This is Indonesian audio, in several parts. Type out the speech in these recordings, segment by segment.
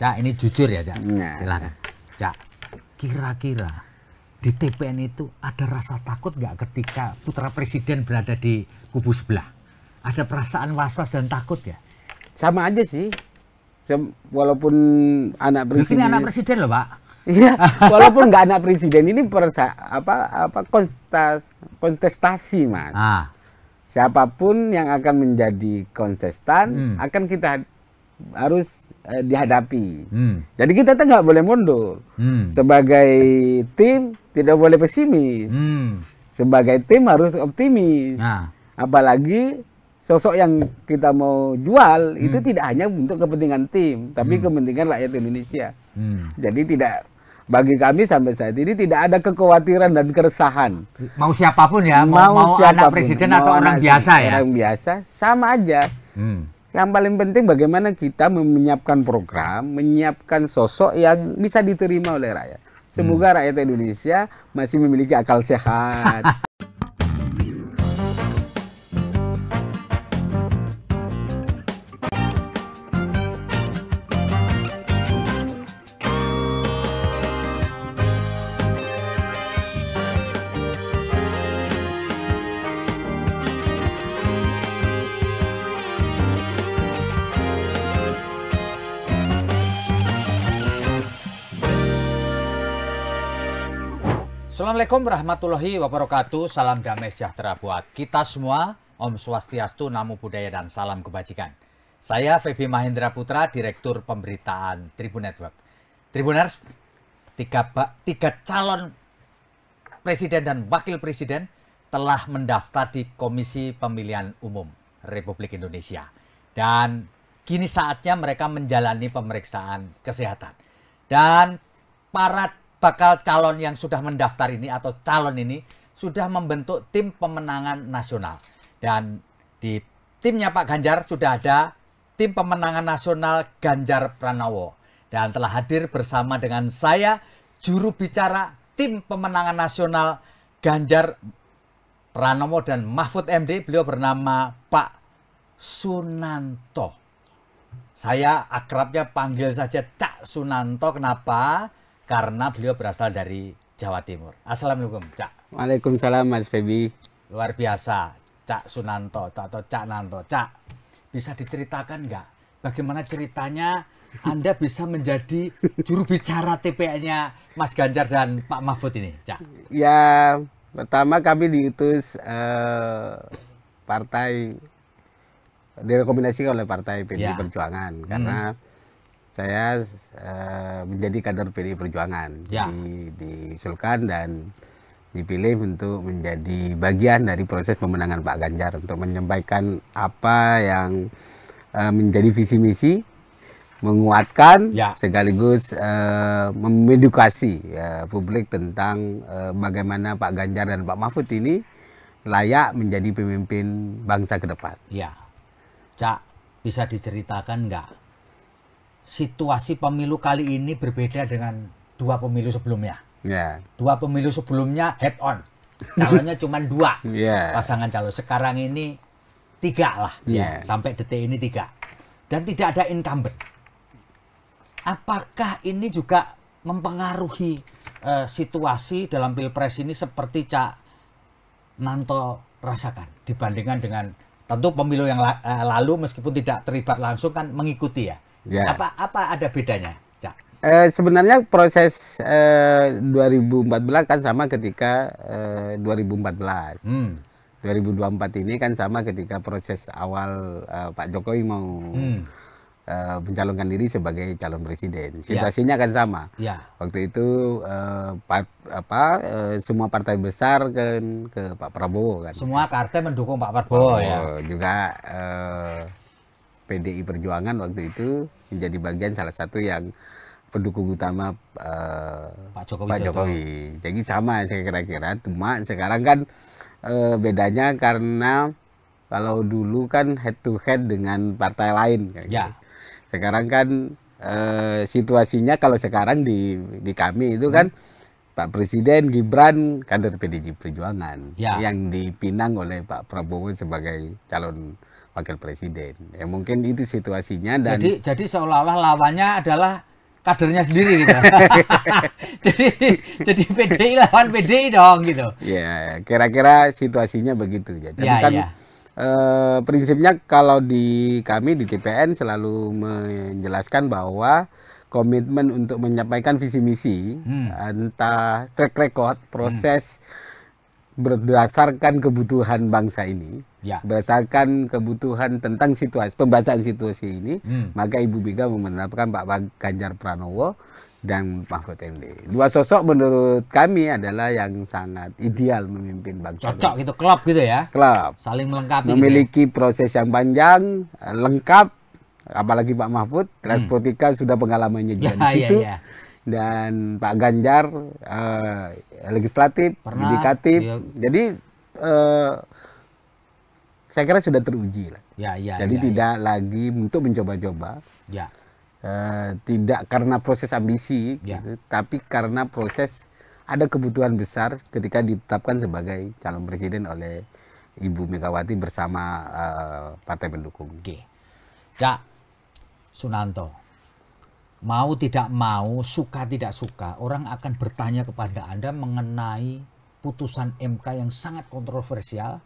Cak, ini jujur ya, Cak. Nah. Cak, kira-kira di TPN itu ada rasa takut nggak ketika putra presiden berada di kubu sebelah? Ada perasaan was-was dan takut ya? Sama aja sih. Walaupun anak presiden. Ini anak presiden loh, Pak. Iya, walaupun nggak anak presiden ini persa apa apa kontes kontestasi, Mas. Ah. Siapapun yang akan menjadi kontestan hmm. akan kita harus eh, dihadapi. Hmm. Jadi kita tidak nggak boleh mundur. Hmm. Sebagai tim tidak boleh pesimis. Hmm. Sebagai tim harus optimis. Nah. Apalagi sosok yang kita mau jual hmm. itu tidak hanya untuk kepentingan tim, tapi hmm. kepentingan rakyat Indonesia. Hmm. Jadi tidak bagi kami sampai saat ini tidak ada kekhawatiran dan keresahan. Mau siapapun ya, mau, mau, mau siapapun, anak presiden mau atau orang biasa ya. Orang biasa sama aja. Hmm. Yang paling penting bagaimana kita menyiapkan program, menyiapkan sosok yang bisa diterima oleh rakyat. Semoga hmm. rakyat Indonesia masih memiliki akal sehat. Assalamualaikum warahmatullahi wabarakatuh. Salam damai sejahtera buat kita semua. Om Swastiastu, Namo Buddhaya, dan salam kebajikan. Saya Febi Mahendra Putra, Direktur Pemberitaan Tribun Network. Tribuners, tiga, tiga calon presiden dan wakil presiden telah mendaftar di Komisi Pemilihan Umum Republik Indonesia. Dan kini saatnya mereka menjalani pemeriksaan kesehatan. Dan para bakal calon yang sudah mendaftar ini atau calon ini sudah membentuk tim pemenangan nasional. Dan di timnya Pak Ganjar sudah ada tim pemenangan nasional Ganjar Pranowo. Dan telah hadir bersama dengan saya juru bicara tim pemenangan nasional Ganjar Pranowo dan Mahfud MD. Beliau bernama Pak Sunanto. Saya akrabnya panggil saja Cak Sunanto. Kenapa? karena beliau berasal dari Jawa Timur. Assalamualaikum, Cak. Waalaikumsalam, Mas Febi. Luar biasa, Cak Sunanto atau Cak Nanto. Cak, bisa diceritakan nggak bagaimana ceritanya Anda bisa menjadi juru bicara tpa nya Mas Ganjar dan Pak Mahfud ini, Cak? Ya, pertama kami diutus uh, partai direkomendasikan oleh partai PDI ya. Perjuangan hmm. karena hmm saya uh, menjadi kader PDI Perjuangan ya. di diusulkan dan dipilih untuk menjadi bagian dari proses pemenangan Pak Ganjar untuk menyampaikan apa yang uh, menjadi visi misi menguatkan ya. sekaligus uh, eh, memedukasi uh, ya, publik tentang uh, bagaimana Pak Ganjar dan Pak Mahfud ini layak menjadi pemimpin bangsa ke depan. Ya, Cak bisa diceritakan nggak situasi pemilu kali ini berbeda dengan dua pemilu sebelumnya. Yeah. Dua pemilu sebelumnya head on, calonnya cuma dua yeah. pasangan calon. Sekarang ini tiga lah, yeah. sampai detik ini tiga, dan tidak ada incumbent. Apakah ini juga mempengaruhi uh, situasi dalam pilpres ini seperti Cak Nanto rasakan dibandingkan dengan tentu pemilu yang eh, lalu meskipun tidak terlibat langsung kan mengikuti ya Ya. Apa apa ada bedanya, Cak? Eh, sebenarnya proses eh, 2014 kan sama ketika eh, 2014. Hmm. 2024 ini kan sama ketika proses awal eh, Pak Jokowi mau hmm. eh, mencalonkan diri sebagai calon presiden. Ya. Situasinya ya. kan sama. Ya. Waktu itu eh, part, apa eh, semua partai besar kan ke Pak Prabowo kan. Semua partai mendukung Pak Prabowo oh, ya. Juga eh, PDI Perjuangan waktu itu menjadi bagian salah satu yang pendukung utama uh, Pak Jokowi. Pak Jokowi. Jadi sama saya kira-kira, cuma sekarang kan uh, bedanya karena kalau dulu kan head to head dengan partai lain. Kayak Ya. Gitu. Sekarang kan uh, situasinya kalau sekarang di di kami itu kan, hmm. kan Pak Presiden Gibran kader PDI Perjuangan ya. yang dipinang oleh Pak Prabowo sebagai calon wakil presiden. Ya mungkin itu situasinya dan jadi jadi seolah-olah lawannya adalah kadernya sendiri gitu. jadi jadi PDI lawan PDI dong gitu. Ya, kira-kira situasinya begitu ya. Tapi ya, kan ya. Eh, prinsipnya kalau di kami di TPN selalu menjelaskan bahwa komitmen untuk menyampaikan visi misi hmm. entah track record hmm. proses hmm berdasarkan kebutuhan bangsa ini, ya. berdasarkan kebutuhan tentang situasi pembacaan situasi ini, hmm. maka Ibu Mega memenangkan Pak Ganjar Pranowo dan Mahfud MD. Dua sosok menurut kami adalah yang sangat ideal memimpin bangsa. Cocok gitu, klub gitu ya. klub. Saling melengkapi. Gitu ya? Memiliki gitu proses yang panjang, lengkap, apalagi Pak Mahfud, Transpolitika hmm. sudah pengalamannya juga ya, di situ. Ya, ya dan Pak Ganjar uh, legislatif, Pernah, yudikatif. Iya. Jadi uh, saya kira sudah teruji lah. Ya, ya, Jadi ya, tidak ya. lagi untuk mencoba-coba. Ya. Uh, tidak karena proses ambisi, ya. gitu, tapi karena proses ada kebutuhan besar ketika ditetapkan sebagai calon presiden oleh Ibu Megawati bersama uh, partai pendukung. Oke. Cak Sunanto, mau tidak mau, suka tidak suka, orang akan bertanya kepada Anda mengenai putusan MK yang sangat kontroversial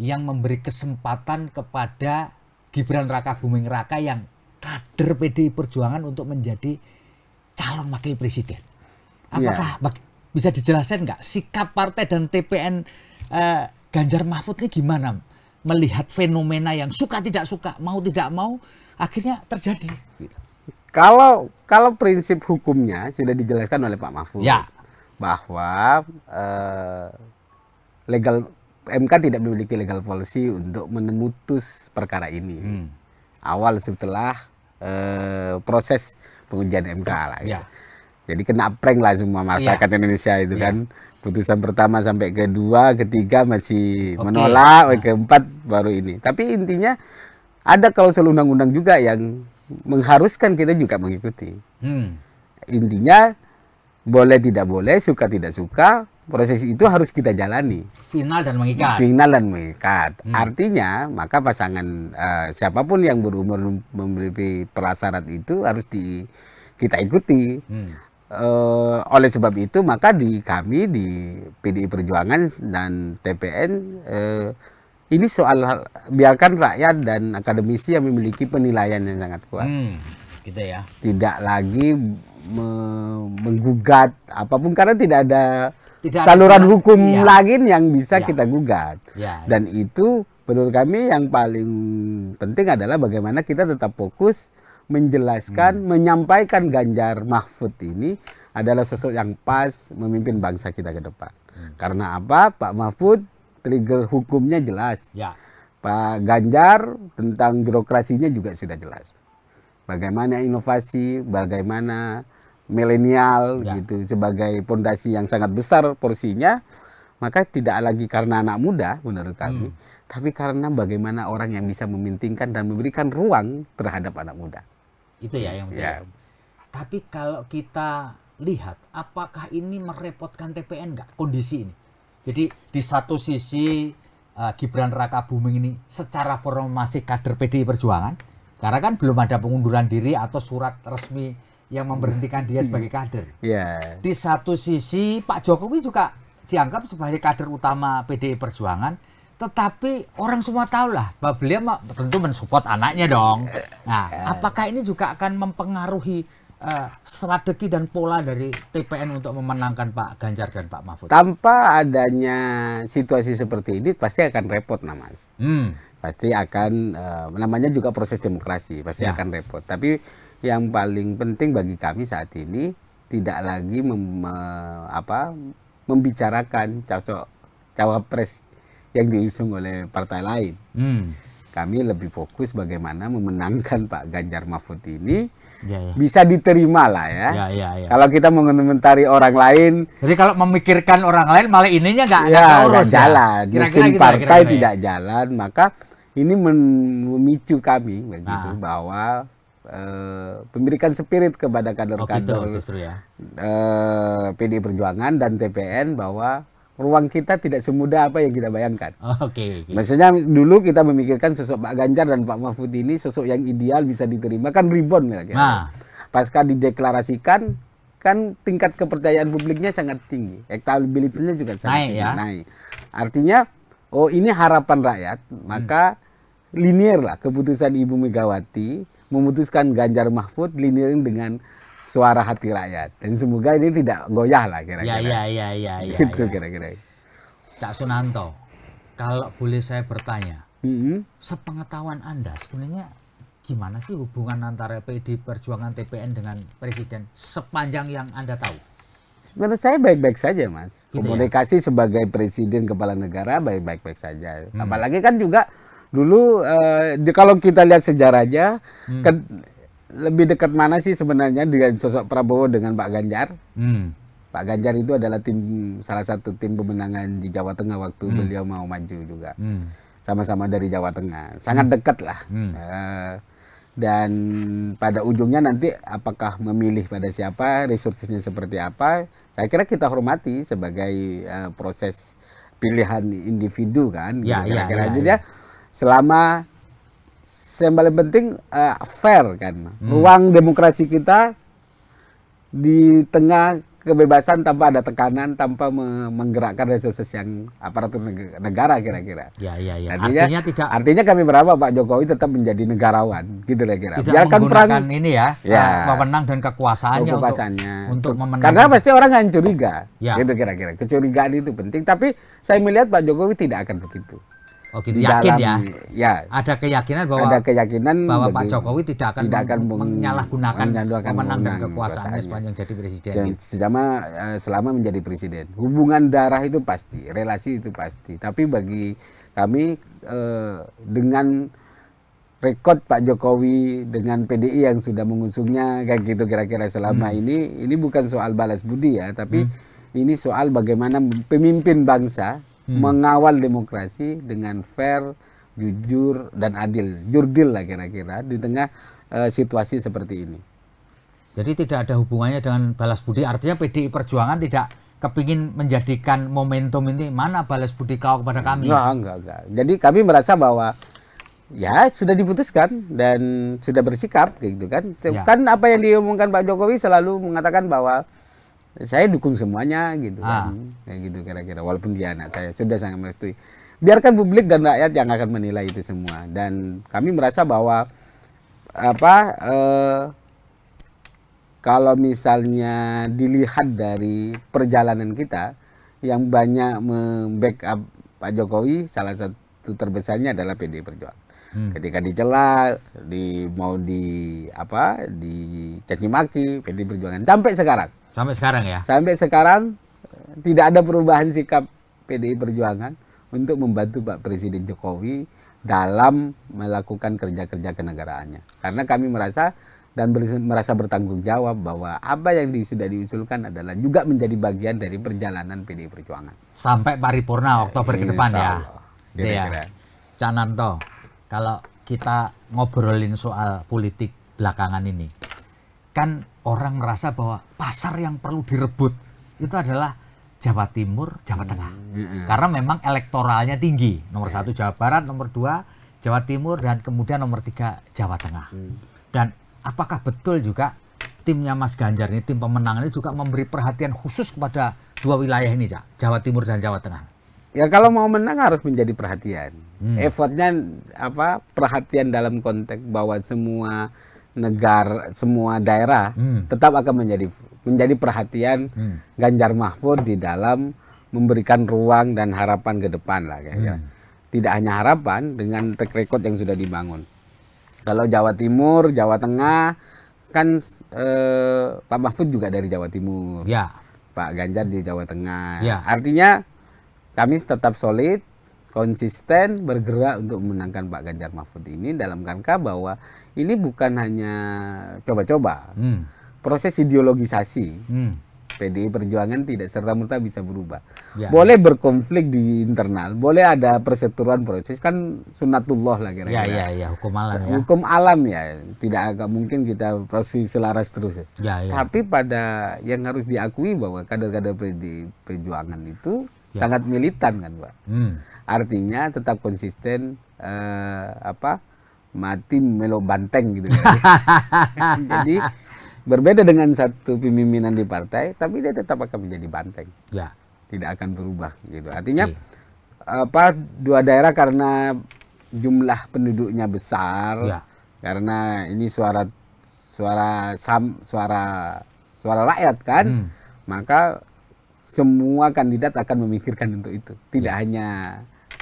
yang memberi kesempatan kepada Gibran Raka Buming Raka yang kader PDI Perjuangan untuk menjadi calon wakil presiden. Iya. Apakah ya. bisa dijelaskan nggak sikap partai dan TPN uh, eh, Ganjar Mahfud ini gimana melihat fenomena yang suka tidak suka, mau tidak mau akhirnya terjadi? Gitu kalau kalau prinsip hukumnya sudah dijelaskan oleh Pak Mahfud ya. bahwa eh, legal MK tidak memiliki legal policy untuk menemutus perkara ini. Hmm. Awal setelah eh, proses pengujian MK lah. Gitu. Ya. Jadi kena prank lah semua ya. masyarakat ya. Indonesia itu ya. kan. Putusan pertama sampai kedua, ketiga masih okay. menolak, ya. keempat baru ini. Tapi intinya ada kalau undang-undang juga yang mengharuskan kita juga mengikuti. Hmm. Intinya boleh tidak boleh, suka tidak suka, proses itu harus kita jalani. Final dan mengikat. Final dan mengikat. Hmm. Artinya maka pasangan uh, siapapun yang berumur memiliki prasyarat itu harus di kita ikuti. Hmm. Uh, oleh sebab itu maka di kami di PDI Perjuangan dan TPN uh, eh, ini soal biarkan rakyat dan akademisi yang memiliki penilaian yang sangat kuat. Hmm, gitu ya. Tidak lagi me menggugat apapun karena tidak ada tidak saluran ada, hukum ya. lain yang bisa ya. kita gugat. Ya, ya. Dan itu menurut kami yang paling penting adalah bagaimana kita tetap fokus menjelaskan, hmm. menyampaikan Ganjar Mahfud ini adalah sosok yang pas memimpin bangsa kita ke depan. Hmm. Karena apa? Pak Mahfud legal hukumnya jelas. Ya. Pak Ganjar tentang birokrasinya juga sudah jelas. Bagaimana inovasi, bagaimana milenial ya. gitu sebagai pondasi yang sangat besar porsinya, maka tidak lagi karena anak muda menurut kami, hmm. tapi karena bagaimana orang yang bisa memintingkan dan memberikan ruang terhadap anak muda. Itu ya yang penting. Ya. Tapi kalau kita lihat, apakah ini merepotkan TPN nggak kondisi ini? Jadi di satu sisi uh, Gibran Raka Buming ini secara formasi kader PDI Perjuangan karena kan belum ada pengunduran diri atau surat resmi yang memberhentikan dia sebagai kader. Yeah. Di satu sisi Pak Jokowi juga dianggap sebagai kader utama PDI Perjuangan, tetapi orang semua tahu lah bahwa beliau tentu mensupport anaknya dong. Nah, eh, eh. apakah ini juga akan mempengaruhi uh, strategi dan pola dari TPN untuk memenangkan Pak Ganjar dan Pak Mahfud? Tanpa adanya situasi seperti ini pasti akan repot, nah Mas. Hmm. Pasti akan uh, namanya juga proses demokrasi, pasti ya. akan repot. Tapi yang paling penting bagi kami saat ini tidak lagi mem, me, apa membicarakan cocok cawapres yang diusung oleh partai lain. Hmm. Kami lebih fokus bagaimana memenangkan Pak Ganjar Mahfud ini Ya, ya, bisa diterima lah ya. Ya, ya, ya. Kalau kita mengomentari orang lain, jadi kalau memikirkan orang lain malah ininya nggak ya, urus, ya? jalan, gitu ya. Kira -kira gitu, partai kira -kira, ya. tidak ya. jalan, maka ini memicu kami begitu nah. bahwa e, eh, pemberikan spirit kepada kader-kader oh, gitu, ya. e, eh, PD Perjuangan dan TPN bahwa ruang kita tidak semudah apa yang kita bayangkan. Oh, oke. Okay, okay. Maksudnya dulu kita memikirkan sosok Pak Ganjar dan Pak Mahfud ini sosok yang ideal bisa diterima kan rebound misalnya. Nah. Pasca dideklarasikan kan tingkat kepercayaan publiknya sangat tinggi, elektabilitasnya juga sangat naik, tinggi, ya? naik. Artinya oh ini harapan rakyat, hmm. maka hmm. linier lah keputusan Ibu Megawati memutuskan Ganjar Mahfud linear dengan suara hati rakyat dan semoga ini tidak goyah lah kira-kira. Ya ya ya ya. ya Itu ya. kira-kira. Cak Sunanto, kalau boleh saya bertanya, mm-hmm. sepengetahuan anda sebenarnya gimana sih hubungan antara PD Perjuangan TPN dengan Presiden sepanjang yang anda tahu? Menurut saya baik-baik saja, Mas. Gitu ya? Komunikasi ya? sebagai Presiden Kepala Negara baik-baik saja. Hmm. Apalagi kan juga dulu eh, di, kalau kita lihat sejarahnya, hmm. kan lebih dekat mana sih sebenarnya dengan sosok Prabowo dengan Pak Ganjar? Hmm. Pak Ganjar itu adalah tim salah satu tim pemenangan di Jawa Tengah waktu hmm. beliau mau maju juga. Hmm. Sama-sama hmm. dari Jawa Tengah. Sangat hmm. dekat lah. Hmm. Uh, dan pada ujungnya nanti apakah memilih pada siapa, resursusnya seperti apa, saya kira kita hormati sebagai uh, proses pilihan individu kan. Ya, gitu ya kira-kira ya, ya, ya. selama yang paling penting uh, fair kan. Hmm. Ruang demokrasi kita di tengah kebebasan tanpa ada tekanan, tanpa menggerakkan resources yang aparatur negara kira-kira. Ya, ya, ya. Artinya, artinya tidak. Artinya kami berapa Pak Jokowi tetap menjadi negarawan, gitu kira-kira. Tidak Biarkan perang, ini ya, ya eh, wewenang dan kekuasaannya, kekuasaannya untuk, untuk memenangkan. Karena pasti orang akan curiga, ya. gitu kira-kira. Kecurigaan itu penting. Tapi saya melihat Pak Jokowi tidak akan begitu. Oh gitu, di yakin dalam, ya. ya. Ada keyakinan bahwa ada keyakinan bahwa Pak Jokowi tidak akan, tidak akan menyalahgunakan kewenangan dan kekuasaannya sepanjang jadi presiden. Selama eh, selama menjadi presiden. Hubungan darah itu pasti, relasi itu pasti. Tapi bagi kami eh, dengan rekod Pak Jokowi dengan PDI yang sudah mengusungnya kayak gitu kira-kira selama hmm. ini ini bukan soal balas budi ya, tapi hmm. ini soal bagaimana pemimpin bangsa hmm. mengawal demokrasi dengan fair, jujur dan adil, jurdil lah kira-kira di tengah uh, situasi seperti ini. Jadi tidak ada hubungannya dengan balas budi. Artinya PDI Perjuangan tidak kepingin menjadikan momentum ini mana balas budi kau kepada kami. Enggak, enggak, enggak. Jadi kami merasa bahwa ya sudah diputuskan dan sudah bersikap gitu kan. Ya. Kan apa yang diumumkan Pak Jokowi selalu mengatakan bahwa saya dukung semuanya gitu kan. ah. kan kayak gitu kira-kira walaupun dia anak saya sudah sangat merestui biarkan publik dan rakyat yang akan menilai itu semua dan kami merasa bahwa apa eh, kalau misalnya dilihat dari perjalanan kita yang banyak membackup Pak Jokowi salah satu terbesarnya adalah PD Perjuangan hmm. ketika dicela di mau di apa dicaci maki PD Perjuangan sampai sekarang Sampai sekarang ya? Sampai sekarang tidak ada perubahan sikap PDI Perjuangan untuk membantu Pak Presiden Jokowi dalam melakukan kerja-kerja kenegaraannya. Karena kami merasa dan merasa bertanggung jawab bahwa apa yang sudah diusulkan adalah juga menjadi bagian dari perjalanan PDI Perjuangan. Sampai paripurna ya, Oktober ke depan ya. Iya. Cananto, kalau kita ngobrolin soal politik belakangan ini, kan orang merasa bahwa pasar yang perlu direbut itu adalah Jawa Timur, Jawa Tengah. hmm iya, iya. Karena memang elektoralnya tinggi. Nomor iya. satu Jawa Barat, nomor dua Jawa Timur, dan kemudian nomor tiga Jawa Tengah. Mm. Dan apakah betul juga timnya Mas Ganjar ini, tim pemenang ini juga memberi perhatian khusus kepada dua wilayah ini, Cak? Jawa Timur dan Jawa Tengah. Ya kalau mau menang harus menjadi perhatian. Hmm. Effortnya apa? Perhatian dalam konteks bahwa semua negara semua daerah hmm. tetap akan menjadi menjadi perhatian hmm. Ganjar Mahfud di dalam memberikan ruang dan harapan ke depan lah kayaknya. Gitu. Hmm. Tidak hanya harapan dengan track record yang sudah dibangun. Kalau Jawa Timur, Jawa Tengah kan eh, Pak Mahfud juga dari Jawa Timur. Ya. Pak Ganjar di Jawa Tengah. Ya. Artinya kami tetap solid, konsisten bergerak untuk menangkan Pak Ganjar Mahfud ini dalam rangka bahwa ini bukan hanya coba-coba. Hmm. Proses ideologisasi hmm. PDI Perjuangan tidak serta-merta bisa berubah. Ya. Boleh berkonflik di internal, boleh ada perseteruan proses kan sunatullah lah kira-kira. Ya, ya, ya, hukum alam ya. Hukum alam ya, tidak agak mungkin kita proses selaras terus. Ya. ya, ya. Tapi pada yang harus diakui bahwa kader-kader PDI Perjuangan itu ya. sangat militan kan, Pak. Hmm. Artinya tetap konsisten eh, apa? mati melo banteng gitu kan. jadi berbeda dengan satu pimpinan di partai tapi dia tetap akan menjadi banteng ya tidak akan berubah gitu artinya ya. apa dua daerah karena jumlah penduduknya besar ya. karena ini suara suara sam suara suara rakyat kan hmm. maka semua kandidat akan memikirkan untuk itu tidak ya. hanya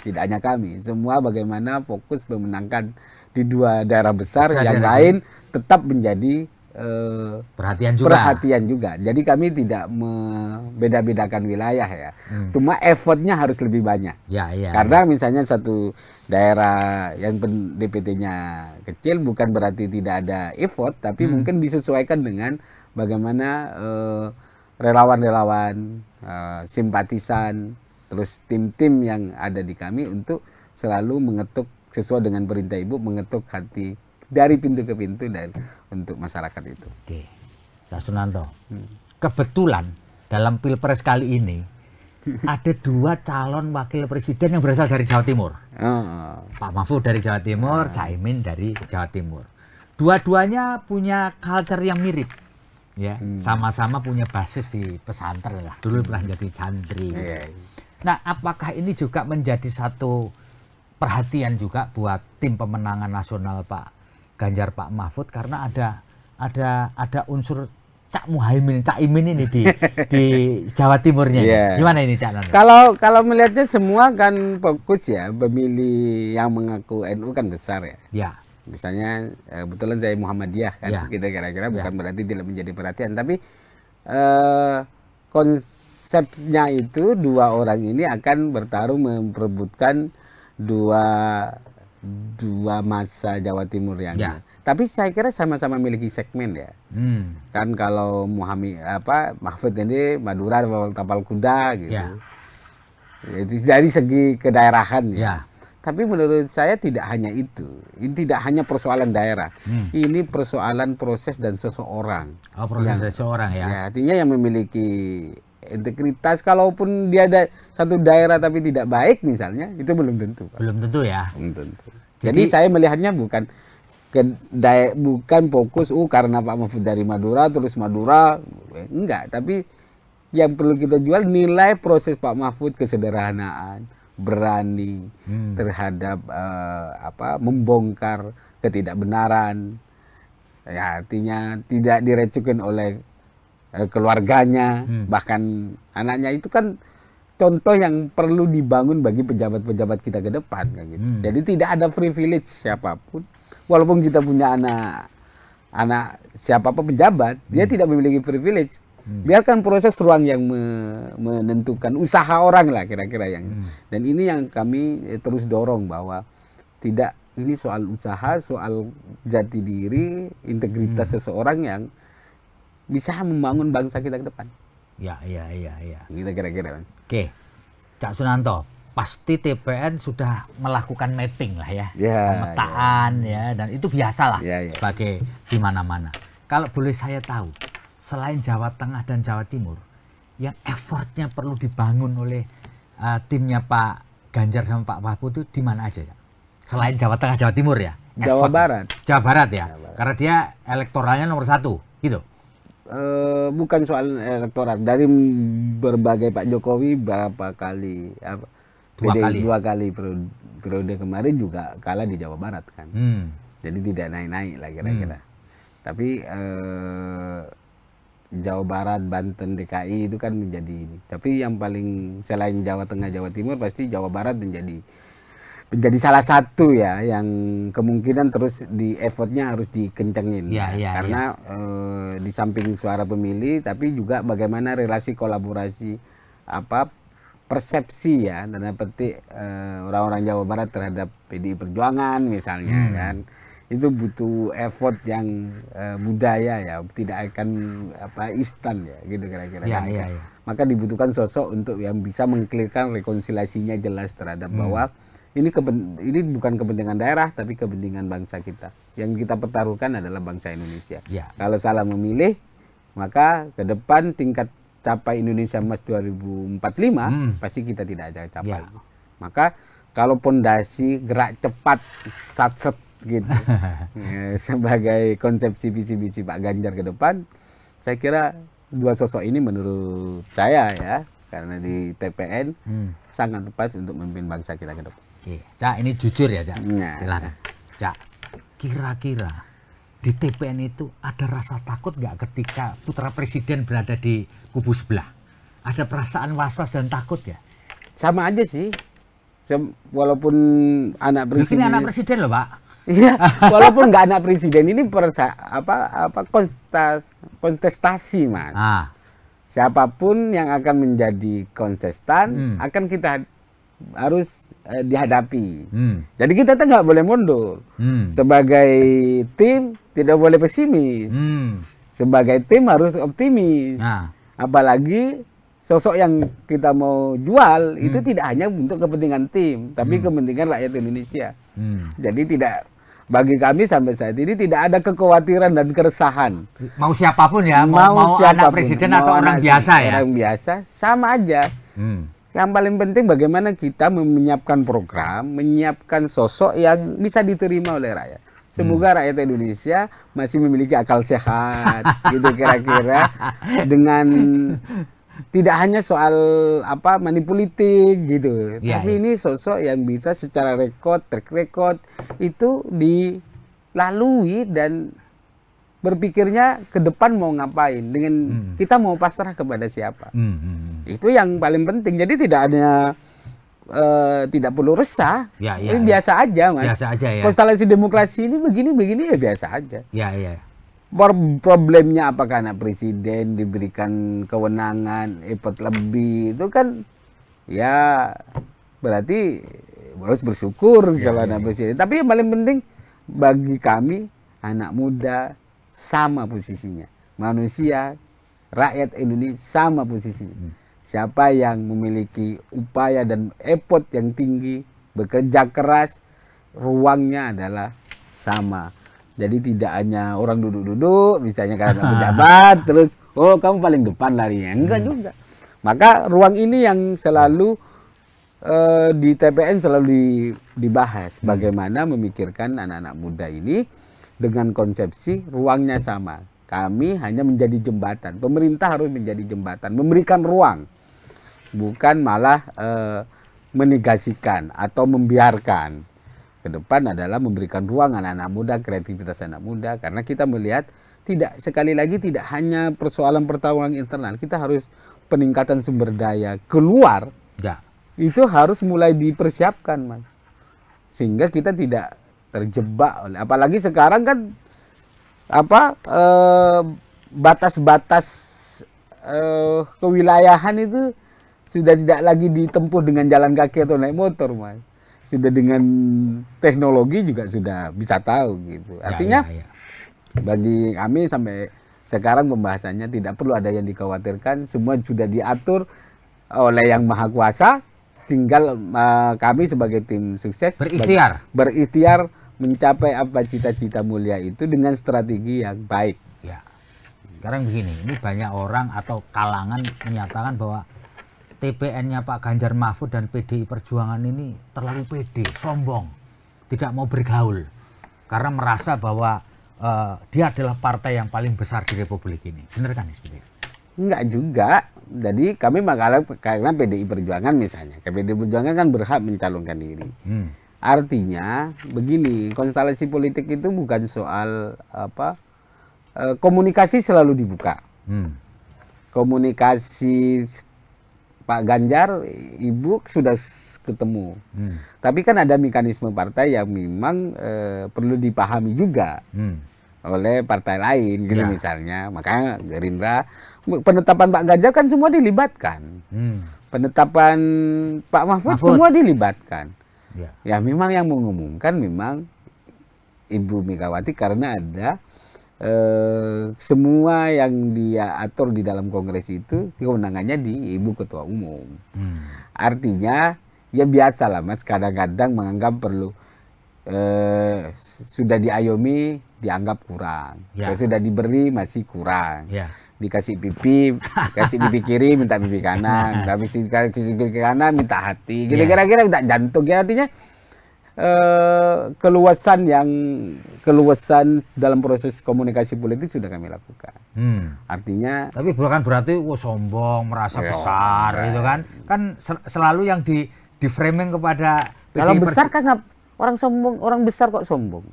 tidak hanya kami semua bagaimana fokus memenangkan di dua daerah besar Bisa yang lain tetap menjadi uh, perhatian juga. Perhatian juga. Jadi kami tidak membeda-bedakan wilayah ya. Hmm. Cuma effortnya harus lebih banyak. Ya, ya. ya. Karena ya. misalnya satu daerah yang DPT-nya kecil bukan berarti tidak ada effort, tapi hmm. mungkin disesuaikan dengan bagaimana relawan eh, relawan-relawan, uh, simpatisan, terus tim-tim yang ada di kami untuk selalu mengetuk sesuai dengan perintah ibu mengetuk hati dari pintu ke pintu dan untuk masyarakat itu. Oke, Pak Sunanto. Hmm. Kebetulan dalam pilpres kali ini ada dua calon wakil presiden yang berasal dari Jawa Timur. Oh. Pak Mahfud dari Jawa Timur, oh. Caimin dari Jawa Timur. Dua-duanya punya culture yang mirip. Ya, hmm. sama-sama hmm. punya basis di pesantren lah. Dulu pernah jadi santri. Yeah. Nah, apakah ini juga menjadi satu perhatian juga buat tim pemenangan nasional Pak Ganjar Pak Mahfud karena ada ada ada unsur Cak Muhaimin, Cak Imin ini di di Jawa Timurnya. Yeah. Gimana ini Cak Kalau kalau melihatnya semua kan fokus ya pemilih yang mengaku NU kan besar ya. Ya. Yeah. Misalnya eh, kebetulan saya Muhammadiyah kan yeah. kita kira-kira iya. bukan yeah. berarti tidak menjadi perhatian tapi eh, konsepnya itu dua orang ini akan bertarung memperebutkan dua dua masa Jawa Timur yang ya. tapi saya kira sama-sama memiliki segmen ya hmm. kan kalau Muhammad apa Mahfud ini Madura tapal kuda gitu ya. itu dari segi kedaerahan ya. ya tapi menurut saya tidak hanya itu ini tidak hanya persoalan daerah hmm. ini persoalan proses dan seseorang oh proses yang, seseorang ya. ya artinya yang memiliki integritas kalaupun dia ada satu daerah tapi tidak baik misalnya itu belum tentu Pak. belum tentu ya belum tentu jadi, jadi saya melihatnya bukan ke daya, bukan fokus uh karena Pak Mahfud dari Madura terus Madura enggak tapi yang perlu kita jual nilai proses Pak Mahfud kesederhanaan berani hmm. terhadap uh, apa membongkar ketidakbenaran ya artinya tidak direcukin oleh Eh, keluarganya, hmm. bahkan anaknya itu kan contoh yang perlu dibangun bagi pejabat-pejabat kita ke depan gitu. Hmm. Jadi tidak ada privilege siapapun walaupun kita punya anak anak siapapun pejabat, hmm. dia tidak memiliki privilege. Hmm. Biarkan proses ruang yang me menentukan usaha orang lah kira-kira yang. Hmm. Dan ini yang kami eh, terus dorong bahwa tidak ini soal usaha, soal jati diri, integritas hmm. seseorang yang bisa membangun bangsa kita ke depan. Ya, ya, ya, ya. Kita gitu kira-kira Oke. Cak Sunanto, pasti TPN sudah melakukan mapping lah ya. ya, ya, ya. pemetaan ya. ya dan itu biasalah ya, ya. sebagai di mana-mana. Kalau boleh saya tahu, selain Jawa Tengah dan Jawa Timur yang effortnya perlu dibangun oleh uh, timnya Pak Ganjar sama Pak Mahfud itu di mana aja ya? Selain Jawa Tengah, Jawa Timur ya? Jawa Barat. Jawa Barat ya? Jawa Barat. Karena dia elektoralnya nomor satu, gitu? uh, bukan soal elektoral dari berbagai Pak Jokowi berapa kali apa, dua PDI kali. dua kali periode, periode kemarin juga kalah di Jawa Barat kan hmm. jadi tidak naik-naik lah kira-kira hmm. tapi uh, Jawa Barat Banten DKI itu kan menjadi ini tapi yang paling selain Jawa Tengah Jawa Timur pasti Jawa Barat menjadi jadi salah satu ya yang kemungkinan terus di effortnya harus dikencengin ya, ya, ya. karena ya. di samping suara pemilih tapi juga bagaimana relasi kolaborasi apa persepsi ya dan seperti eh, orang-orang Jawa Barat terhadap PDI Perjuangan misalnya hmm. kan itu butuh effort yang eh, budaya ya tidak akan apa instan ya gitu kira-kira ya, kan. ya, ya. maka dibutuhkan sosok untuk yang bisa mengklirkan rekonsiliasinya jelas terhadap hmm. bahwa ini ini bukan kepentingan daerah tapi kepentingan bangsa kita. Yang kita pertaruhkan adalah bangsa Indonesia. Ya. Kalau salah memilih, maka ke depan tingkat capai Indonesia Emas 2045 hmm. pasti kita tidak ada capai. Ya. Maka kalau pondasi gerak cepat set gitu ya, sebagai konsepsi visi-visi Pak Ganjar ke depan, saya kira dua sosok ini menurut saya ya karena di TPN hmm. sangat tepat untuk memimpin bangsa kita ke depan. Oke, iya. Cak ini jujur ya, Cak. Nah. Cak, kira-kira di TPN itu ada rasa takut nggak ketika putra presiden berada di kubu sebelah? Ada perasaan was-was dan takut ya? Sama aja sih. Walaupun anak presiden. Ini anak presiden loh, Pak. Iya, walaupun nggak anak presiden ini persa, apa apa kontestas, kontestasi, Mas. Ah. Siapapun yang akan menjadi kontestan hmm. akan kita harus eh, dihadapi. Hmm. Jadi kita tak nggak boleh mundur. Hmm. Sebagai tim tidak boleh pesimis. Hmm. Sebagai tim harus optimis. Nah. Apalagi sosok yang kita mau jual hmm. itu tidak hanya untuk kepentingan tim, tapi hmm. kepentingan rakyat Indonesia. Hmm. Jadi tidak bagi kami sampai saat ini tidak ada kekhawatiran dan keresahan. Mau siapapun ya, mau, mau siapapun, anak presiden mau atau orang biasa ya. Orang biasa sama aja. Hmm. Yang paling penting bagaimana kita menyiapkan program, menyiapkan sosok yang bisa diterima oleh rakyat. Semoga hmm. rakyat Indonesia masih memiliki akal sehat, gitu kira-kira dengan tidak hanya soal apa manipulatif, gitu, ya, tapi ya. ini sosok yang bisa secara rekod, track record itu dilalui dan berpikirnya ke depan mau ngapain dengan hmm. kita mau pasrah kepada siapa. Hmm. hmm, hmm. Itu yang paling penting. Jadi tidak ada uh, tidak perlu resah. Ya, ya, ini ya. biasa aja, Mas. Biasa aja ya. Konstelasi demokrasi ini begini-begini ya biasa aja. Ya, ya. Problemnya apakah anak presiden diberikan kewenangan ikut lebih itu kan ya berarti harus bersyukur ya, kalau ya, ya, presiden. Tapi yang paling penting bagi kami anak muda sama posisinya. Manusia rakyat Indonesia sama posisinya. Hmm Siapa yang memiliki upaya dan effort yang tinggi, bekerja keras, ruangnya adalah sama. Jadi tidak hanya orang duduk-duduk, misalnya karena pejabat, terus oh kamu paling depan larinya, hmm. enggak hmm. juga. Maka ruang ini yang selalu eh, di TPN selalu di, dibahas hmm. bagaimana memikirkan anak-anak muda ini dengan konsepsi ruangnya sama. Kami hanya menjadi jembatan. Pemerintah harus menjadi jembatan, memberikan ruang bukan malah e, menegasikan atau membiarkan. Ke depan adalah memberikan ruang anak-anak muda, kreativitas anak muda karena kita melihat tidak sekali lagi tidak hanya persoalan pertarungan internal, kita harus peningkatan sumber daya keluar. Ya. Itu harus mulai dipersiapkan, Mas. Sehingga kita tidak terjebak oleh apalagi sekarang kan apa eh, batas-batas eh, kewilayahan itu sudah tidak lagi ditempuh dengan jalan kaki atau naik motor mas sudah dengan teknologi juga sudah bisa tahu gitu ya, artinya ya, ya, ya. bagi kami sampai sekarang pembahasannya tidak perlu ada yang dikhawatirkan semua sudah diatur oleh yang maha kuasa tinggal uh, kami sebagai tim sukses berikhtiar berikhtiar mencapai apa cita-cita mulia itu dengan strategi yang baik ya sekarang begini ini banyak orang atau kalangan menyatakan bahwa TPN-nya Pak Ganjar Mahfud dan PDI Perjuangan ini terlalu pede, sombong, tidak mau bergaul karena merasa bahwa uh, dia adalah partai yang paling besar di Republik ini. Benar kan seperti itu? Enggak juga. Jadi kami makalah karena PDI Perjuangan misalnya, PDI Perjuangan kan berhak mencalonkan diri. Hmm. Artinya begini, konstelasi politik itu bukan soal apa eh, komunikasi selalu dibuka. Hmm. Komunikasi Pak Ganjar, Ibu sudah ketemu. Hmm. Tapi kan ada mekanisme partai yang memang e, perlu dipahami juga hmm. oleh partai lain, gitu ya. misalnya. Makanya Gerindra penetapan Pak Ganjar kan semua dilibatkan. Hmm. Penetapan Pak Mahfud, Mahfud. semua dilibatkan. Ya. ya memang yang mengumumkan memang Ibu Megawati karena ada eh, semua yang dia atur di dalam kongres itu kewenangannya di ibu ketua umum. Hmm. Artinya ya biasa lah mas kadang-kadang menganggap perlu eh, sudah diayomi dianggap kurang, ya. sudah diberi masih kurang. Ya dikasih pipi, kasih pipi kiri minta pipi kanan, tapi kasih pipi kanan minta hati. Gitu, ya. Kira-kira minta jantung ya artinya eh, keluasan yang keluasan dalam proses komunikasi politik sudah kami lakukan. Hmm. Artinya. Tapi bukan berarti wah sombong, merasa ya, besar, ya. gitu kan? Kan selalu yang di di framing kepada kalau besar kan orang sombong, orang besar kok sombong.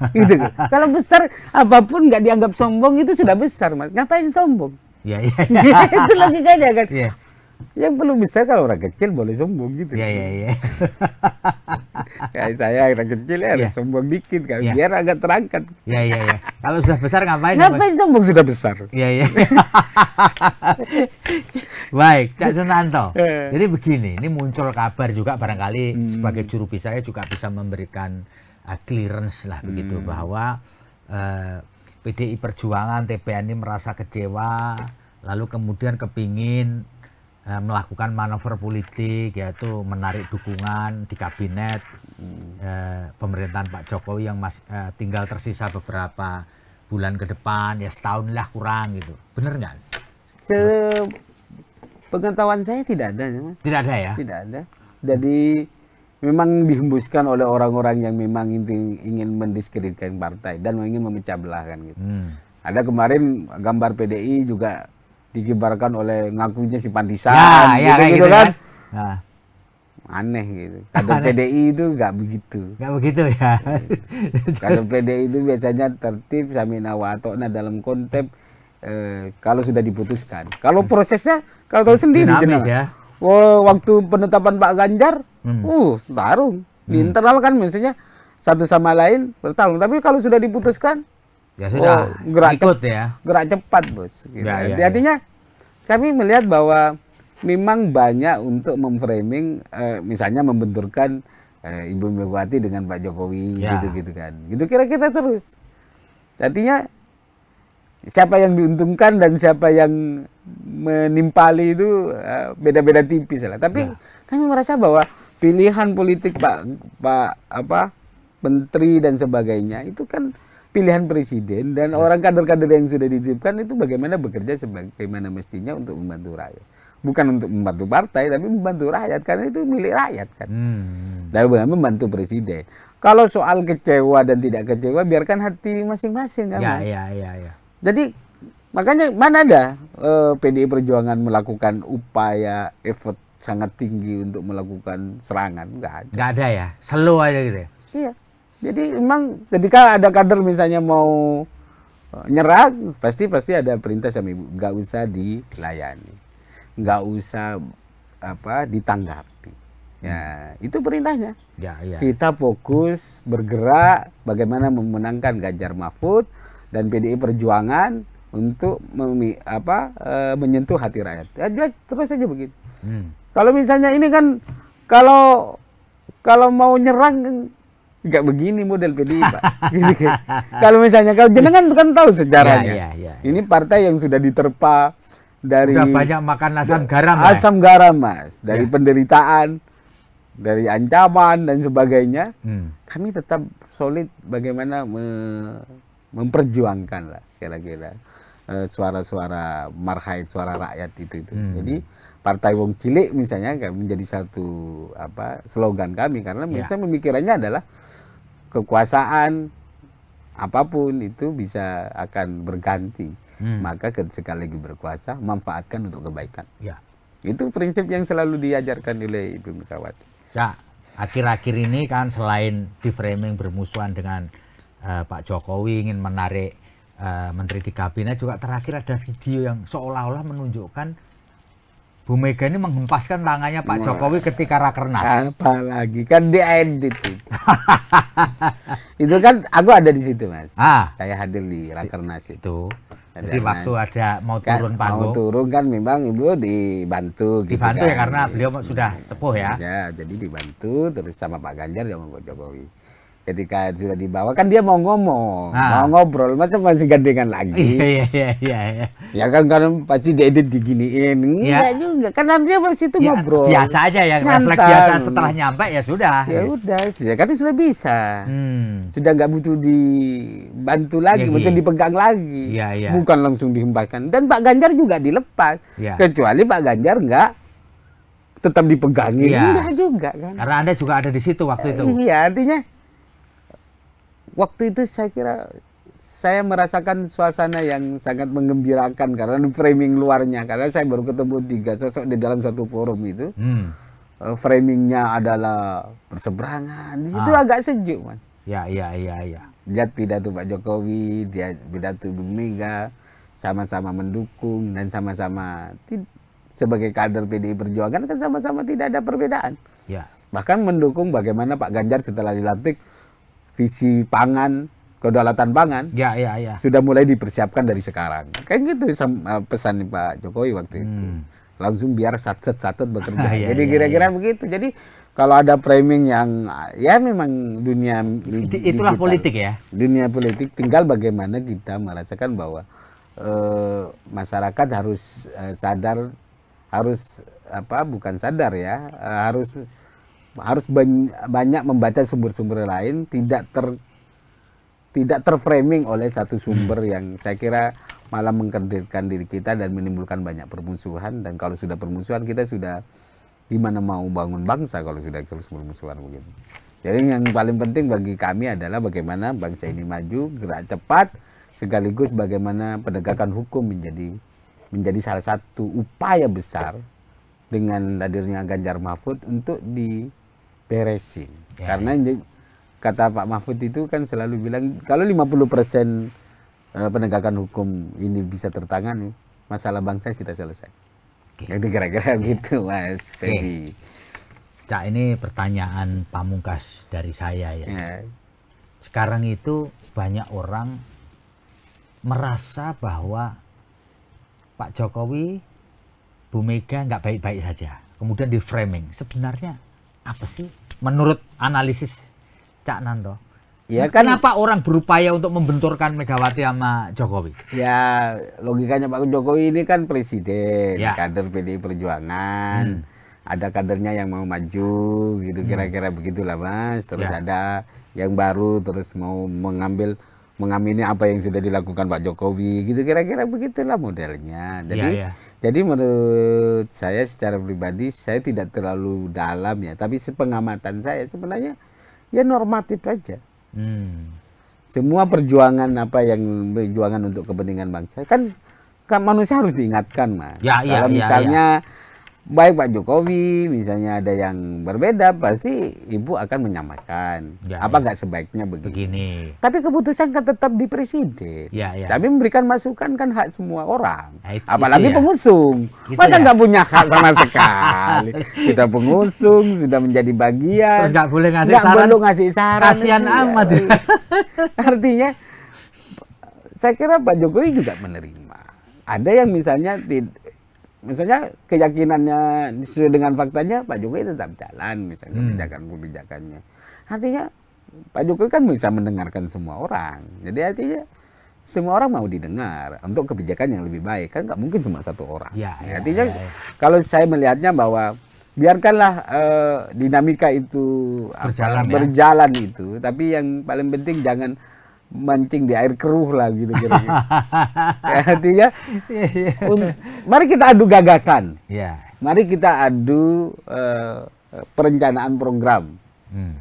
gitu. kan Kalau besar apapun nggak dianggap sombong itu sudah besar, Mas. Ngapain sombong? ya ya, ya. Itu logikanya kan. Yeah yang belum bisa kalau orang kecil boleh sombong gitu. Iya iya iya. Kayak saya orang kecil ya, ya. sombong dikit kan ya. biar agak terangkat. Iya iya iya. Kalau sudah besar ngapain? Ngapain sombong sudah besar? Iya iya. Baik, Cak Sunanto. Eh. Jadi begini, ini muncul kabar juga barangkali hmm. sebagai juru saya juga bisa memberikan uh, clearance lah begitu hmm. bahwa uh, eh, PDI Perjuangan TPN ini merasa kecewa lalu kemudian kepingin Eh, melakukan manuver politik yaitu menarik dukungan di kabinet hmm. eh, pemerintahan Pak Jokowi yang masih eh, tinggal tersisa beberapa bulan ke depan ya setahun lah kurang gitu bener nggak? Se pengetahuan saya tidak ada mas. Tidak ada ya? Tidak ada. Jadi memang dihembuskan oleh orang-orang yang memang ingin mendiskreditkan partai dan ingin memecah belah kan gitu. Hmm. Ada kemarin gambar PDI juga dikibarkan oleh ngakunya si Pantisan ya, gitu, ya, gitu, gitu kan. kan? Nah. Aneh gitu. Kader PDI itu nggak begitu. Nggak begitu ya. Kader PDI itu biasanya tertib samina nah dalam konteks eh, kalau sudah diputuskan. Kalau prosesnya kalau tahu sendiri Dinamis, ya. Oh, waktu penetapan Pak Ganjar, hmm. uh, tarung. Hmm. Di internal kan maksudnya satu sama lain bertarung. Tapi kalau sudah diputuskan, ya sudah oh, gerak ikut cepat, ya gerak cepat bos ya, gitu. ya, ya, artinya kami melihat bahwa memang banyak untuk memframing eh, misalnya membenturkan eh, Ibu Megawati dengan Pak Jokowi ya. gitu gitu kan gitu kira-kira terus artinya siapa yang diuntungkan dan siapa yang menimpali itu eh, beda-beda tipis lah tapi ya. kami merasa bahwa pilihan politik Pak Pak apa menteri dan sebagainya itu kan pilihan presiden dan hmm. orang kader-kader yang sudah dititipkan itu bagaimana bekerja sebagaimana mestinya untuk membantu rakyat. Bukan untuk membantu partai, tapi membantu rakyat karena itu milik rakyat kan. Hmm. Dan membantu presiden. Kalau soal kecewa dan tidak kecewa, biarkan hati masing-masing kan. Ya, ya, ya, ya. Jadi makanya mana ada eh, PDI Perjuangan melakukan upaya effort sangat tinggi untuk melakukan serangan, nggak ada. Nggak ada ya, selalu aja gitu. Ya? Iya. Jadi memang ketika ada kader misalnya mau eh, nyerang pasti pasti ada perintah sama ibu, nggak usah dilayani, nggak usah apa ditanggapi. Ya, hmm. itu perintahnya. Ya, ya. Kita fokus bergerak bagaimana memenangkan Ganjar Mahfud dan PDI Perjuangan untuk memi, apa e, menyentuh hati rakyat. Ya, terus saja begitu. Hmm. Kalau misalnya ini kan kalau kalau mau nyerang Enggak begini model PDI pak. gitu, gitu. Kalau misalnya kalau jenengan kan tahu iya, sejarahnya. Ya, ya, ya, ya. Ini partai yang sudah diterpa dari Udah banyak makan asam garam. Ya? Asam garam mas dari ya. penderitaan, dari ancaman dan sebagainya. Hmm. Kami tetap solid bagaimana me memperjuangkan lah kira-kira eh, suara-suara marhaid suara rakyat itu itu. Hmm. Jadi partai wong cilik misalnya kan menjadi satu apa slogan kami karena ya. misalnya pemikirannya adalah kekuasaan apapun itu bisa akan berganti. Hmm. Maka sekali lagi berkuasa manfaatkan untuk kebaikan. Ya. Itu prinsip yang selalu diajarkan oleh Ibu Megawati. Ya, akhir-akhir ini kan selain di framing bermusuhan dengan uh, Pak Jokowi ingin menarik uh, menteri di kabinet juga terakhir ada video yang seolah-olah menunjukkan Bu Mega ini menghempaskan tangannya Pak Jokowi ketika rakernas. Apalagi kan edit itu. itu kan aku ada di situ mas. Ah, saya hadir di rakernas itu. itu. Jadi waktu ada mau kan, turun panggung. Mau turun kan memang ibu dibantu. Gitu ya kan. ya karena beliau sudah iya, sepuh ya. Ya jadi dibantu terus sama Pak Ganjar sama Pak Jokowi ketika sudah dibawa kan dia mau ngomong ah. mau ngobrol masa masih gandengan lagi iya, iya iya iya iya ya kan kan pasti dia edit diginiin ya. enggak ya. juga karena dia masih itu ya, ngobrol biasa aja ya Nyantan. refleks biasa setelah nyampe ya sudah ya udah sudah kan sudah bisa hmm. sudah nggak butuh dibantu lagi ya, ya. maksudnya dipegang lagi ya, ya. bukan langsung dihembaskan dan Pak Ganjar juga dilepas ya. kecuali Pak Ganjar enggak tetap dipegangin ya. enggak juga kan karena anda juga ada di situ waktu itu iya artinya waktu itu saya kira saya merasakan suasana yang sangat mengembirakan karena framing luarnya karena saya baru ketemu tiga sosok di dalam satu forum itu hmm. Eh, framingnya adalah berseberangan di situ ah. agak sejuk man ya ya ya ya lihat pidato Pak Jokowi dia pidato Bu Mega sama-sama mendukung dan sama-sama sebagai kader PDI Perjuangan kan sama-sama tidak ada perbedaan ya bahkan mendukung bagaimana Pak Ganjar setelah dilantik visi pangan kedaulatan pangan ya, ya, ya. sudah mulai dipersiapkan dari sekarang kayak gitu eh, pesan Pak Jokowi waktu hmm. itu langsung biar satset-satset bekerja ya, jadi iya, kira-kira ya, ya. begitu jadi kalau ada framing yang ya memang dunia itulah digital, politik ya dunia politik tinggal bagaimana kita merasakan bahwa eh, masyarakat harus eh, sadar harus apa bukan sadar ya harus harus banyak membaca sumber-sumber lain tidak ter tidak terframing oleh satu sumber hmm. yang saya kira malah mengkerdilkan diri kita dan menimbulkan banyak permusuhan dan kalau sudah permusuhan kita sudah gimana mau bangun bangsa kalau sudah terus bermusuhan begitu. Jadi yang paling penting bagi kami adalah bagaimana bangsa ini maju, gerak cepat, sekaligus bagaimana penegakan hukum menjadi menjadi salah satu upaya besar dengan hadirnya Ganjar Mahfud untuk di beresin. Ya. Karena ya. ini, kata Pak Mahfud itu kan selalu bilang kalau 50% eh, penegakan hukum ini bisa tertangani, masalah bangsa kita selesai. Okay. Jadi kira-kira ya. gitu Mas Peggy. Okay. Cak ini pertanyaan pamungkas dari saya ya. ya. Sekarang itu banyak orang merasa bahwa Pak Jokowi, Bu Mega nggak baik-baik saja. Kemudian di framing. Sebenarnya apa sih menurut analisis Cak Nanto? Ya kan kenapa orang berupaya untuk membenturkan Megawati sama Jokowi? Ya logikanya Pak Jokowi ini kan presiden, ya. kader PDI Perjuangan. Hmm. Ada kadernya yang mau maju gitu hmm. kira-kira hmm. begitulah Mas. Terus ya. ada yang baru terus mau mengambil mengamini apa yang sudah dilakukan Pak Jokowi gitu kira-kira begitulah modelnya. Iya, jadi ya, ya. jadi menurut saya secara pribadi saya tidak terlalu dalam ya, tapi sepengamatan saya sebenarnya ya normatif aja. Hmm. Semua perjuangan apa yang perjuangan untuk kepentingan bangsa kan, kan manusia harus diingatkan, Mas. Ya, ya Kalau ya, misalnya ya baik Pak Jokowi misalnya ada yang berbeda pasti ibu akan menyamakan. ya, apa ya. nggak ya. sebaiknya begini. begini tapi keputusan kan tetap di presiden ya, ya. tapi memberikan masukan kan hak semua orang nah, itu, apalagi itu ya. pengusung gitu masa ya. nggak ya? punya hak sama sekali sudah pengusung sudah menjadi bagian terus nggak boleh ngasih gak saran ngasih saran kasihan ya. amat artinya saya kira Pak Jokowi juga menerima ada yang misalnya tidak misalnya keyakinannya sesuai dengan faktanya Pak Jokowi tetap jalan misalnya hmm. kebijakan-kebijakannya. Artinya Pak Jokowi kan bisa mendengarkan semua orang. Jadi artinya semua orang mau didengar untuk kebijakan yang lebih baik kan nggak mungkin cuma satu orang. Ya, ya, artinya ya, ya. kalau saya melihatnya bahwa biarkanlah uh, dinamika itu berjalan, apa, ya? berjalan itu, tapi yang paling penting jangan mancing di air keruh lah gitu kira-kira. ya, artinya, iya, iya. mari kita adu gagasan. Yeah. Mari kita adu uh, perencanaan program. Hmm.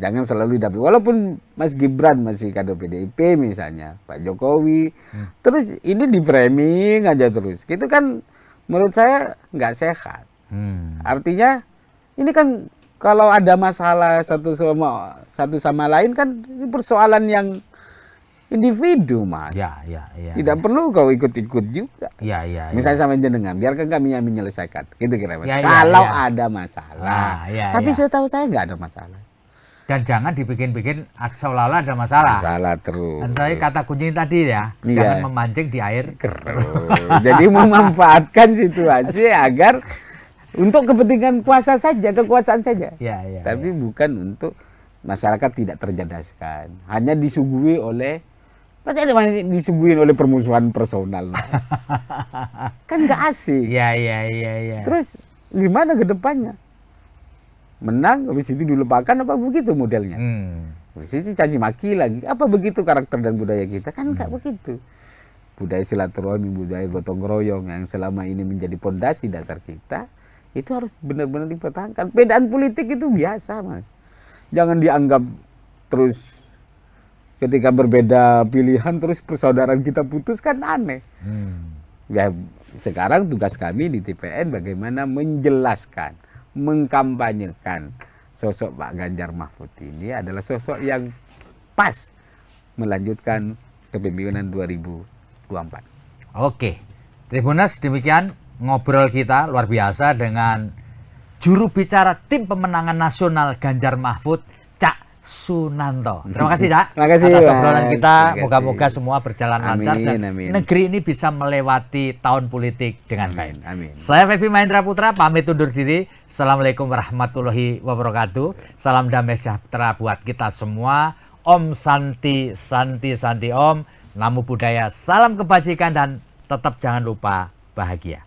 Jangan selalu didapati. Walaupun Mas Gibran masih kader PDIP misalnya, Pak Jokowi, hmm. terus ini di framing aja terus. Itu kan menurut saya nggak sehat. Hmm. Artinya ini kan kalau ada masalah satu sama satu sama lain kan ini persoalan yang individu mas. Ya, ya, ya. Tidak ya. perlu kau ikut-ikut juga. Ya, ya. ya. Misalnya ya. sama jenengan, biarkan kami yang menyelesaikan. Gitu kira-kira. Ya, ya, Kalau ya. ada masalah. Ah, ya, Tapi ya. saya tahu saya nggak ada masalah. Dan jangan dibikin-bikin seolah-olah ada masalah. Masalah terus. Tapi kata kunci tadi ya, ya, jangan memancing di air keruh. Jadi memanfaatkan situasi agar untuk kepentingan kuasa saja, kekuasaan saja. Ya, ya, Tapi ya. bukan untuk masyarakat tidak terjadaskan. Hanya disuguhi oleh Pasti ada yang disuguhin oleh permusuhan personal. kan nggak asik. Iya, iya, iya, ya. Terus gimana ke depannya? Menang, habis itu dilupakan apa begitu modelnya? Hmm. Habis itu caci maki lagi. Apa begitu karakter dan budaya kita? Kan nggak hmm. begitu. Budaya silaturahmi, budaya gotong royong yang selama ini menjadi pondasi dasar kita, itu harus benar-benar dipertahankan. Bedaan politik itu biasa, Mas. Jangan dianggap terus ketika berbeda pilihan terus persaudaraan kita putus kan aneh. Hmm. Ya sekarang tugas kami di TPN bagaimana menjelaskan, mengkampanyekan sosok Pak Ganjar Mahfud ini adalah sosok yang pas melanjutkan kepemimpinan 2024. Oke, Tribunas demikian ngobrol kita luar biasa dengan juru bicara tim pemenangan nasional Ganjar Mahfud, Cak Sunanto. Terima kasih, Cak. Terima kasih atas obrolan kita. Moga-moga semua berjalan amin, lancar dan amin. negeri ini bisa melewati tahun politik dengan baik. Amin. Saya Febi Mahendra Putra pamit undur diri. Assalamualaikum warahmatullahi wabarakatuh. Salam damai sejahtera buat kita semua. Om Santi, Santi, Santi Om. Namo Buddhaya. Salam kebajikan dan tetap jangan lupa bahagia.